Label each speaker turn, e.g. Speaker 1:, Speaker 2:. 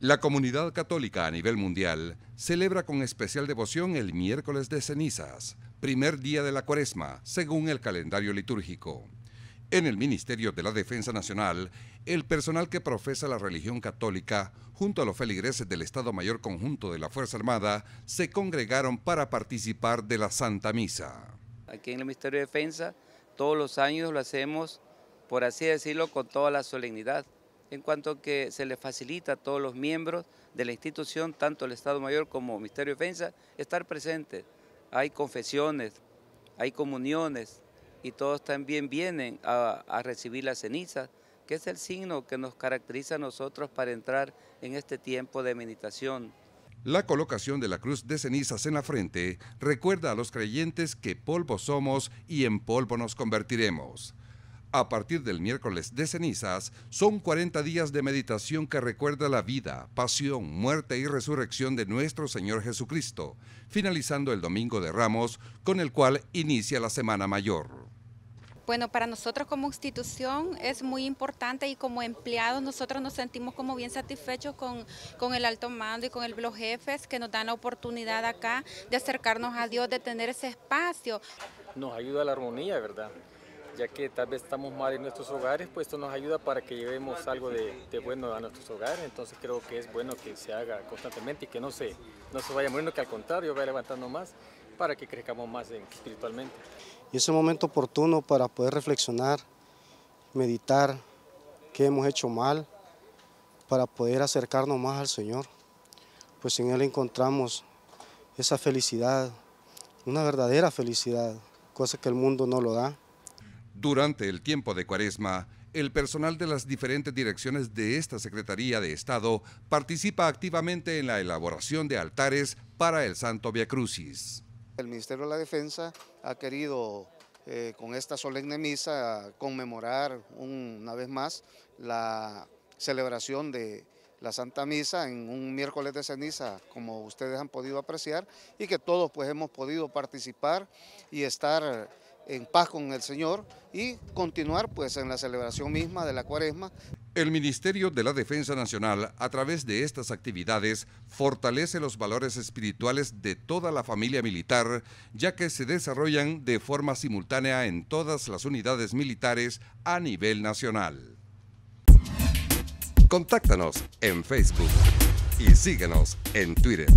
Speaker 1: La comunidad católica a nivel mundial celebra con especial devoción el miércoles de cenizas, primer día de la cuaresma, según el calendario litúrgico. En el Ministerio de la Defensa Nacional, el personal que profesa la religión católica, junto a los feligreses del Estado Mayor Conjunto de la Fuerza Armada, se congregaron para participar de la Santa Misa.
Speaker 2: Aquí en el Ministerio de Defensa, todos los años lo hacemos, por así decirlo, con toda la solemnidad en cuanto que se le facilita a todos los miembros de la institución, tanto el Estado Mayor como el Ministerio de Defensa, estar presentes. Hay confesiones, hay comuniones y todos también vienen a, recibir la ceniza, que es el signo que nos caracteriza a nosotros para entrar en este tiempo de meditación.
Speaker 1: La colocación de la cruz de cenizas en la frente recuerda a los creyentes que polvo somos y en polvo nos convertiremos. A partir del miércoles de cenizas, son 40 días de meditación que recuerda la vida, pasión, muerte y resurrección de nuestro Señor Jesucristo, finalizando el Domingo de Ramos, con el cual inicia la Semana Mayor.
Speaker 3: Bueno, para nosotros como institución es muy importante y como empleados nosotros nos sentimos como bien satisfechos con, con el alto mando y con el, los jefes que nos dan la oportunidad acá de acercarnos a Dios, de tener ese espacio. Nos ayuda a la armonía, ¿verdad? ya que tal vez estamos mal en nuestros hogares, pues esto nos ayuda para que llevemos algo de, bueno a nuestros hogares, entonces creo que es bueno que se haga constantemente y que no se, no se vaya muriendo, que al contrario vaya levantando más para que crezcamos más espiritualmente.
Speaker 4: Y es un momento oportuno para poder reflexionar, meditar qué hemos hecho mal, para poder acercarnos más al Señor, pues en Él encontramos esa felicidad, una verdadera felicidad, cosa que el mundo no lo da.
Speaker 1: Durante el tiempo de Cuaresma, el personal de las diferentes direcciones de esta Secretaría de Estado participa activamente en la elaboración de altares para el Santo Via Crucis. El
Speaker 5: Ministerio de la Defensa ha querido eh, con esta solemne misa conmemorar una vez más la celebración de la Santa Misa en un miércoles de ceniza, como ustedes han podido apreciar, y que todos pues hemos podido participar y estar en paz con el Señor y continuar pues en la celebración misma de la cuaresma.
Speaker 1: El Ministerio de la Defensa Nacional, a través de estas actividades, fortalece los valores espirituales de toda la familia militar, ya que se desarrollan de forma simultánea en todas las unidades militares a nivel nacional. Contáctanos en Facebook y síguenos en Twitter.